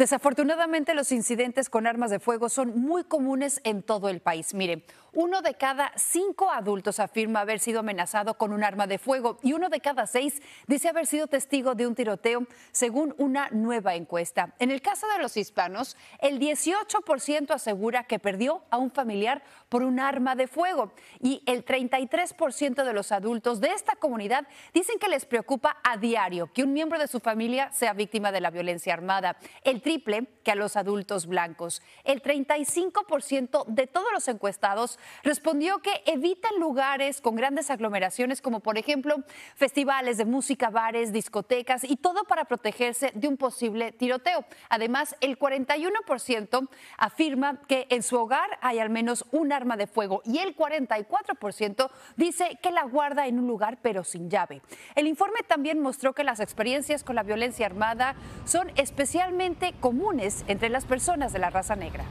Desafortunadamente los incidentes con armas de fuego son muy comunes en todo el país. Miren. Uno de cada cinco adultos afirma haber sido amenazado con un arma de fuego y uno de cada seis dice haber sido testigo de un tiroteo, según una nueva encuesta. En el caso de los hispanos, el 18% asegura que perdió a un familiar por un arma de fuego y el 33% de los adultos de esta comunidad dicen que les preocupa a diario que un miembro de su familia sea víctima de la violencia armada, el triple que a los adultos blancos. El 35% de todos los encuestados respondió que evitan lugares con grandes aglomeraciones como por ejemplo festivales de música, bares, discotecas y todo para protegerse de un posible tiroteo. Además, el 41% afirma que en su hogar hay al menos un arma de fuego y el 44% dice que la guarda en un lugar pero sin llave. El informe también mostró que las experiencias con la violencia armada son especialmente comunes entre las personas de la raza negra.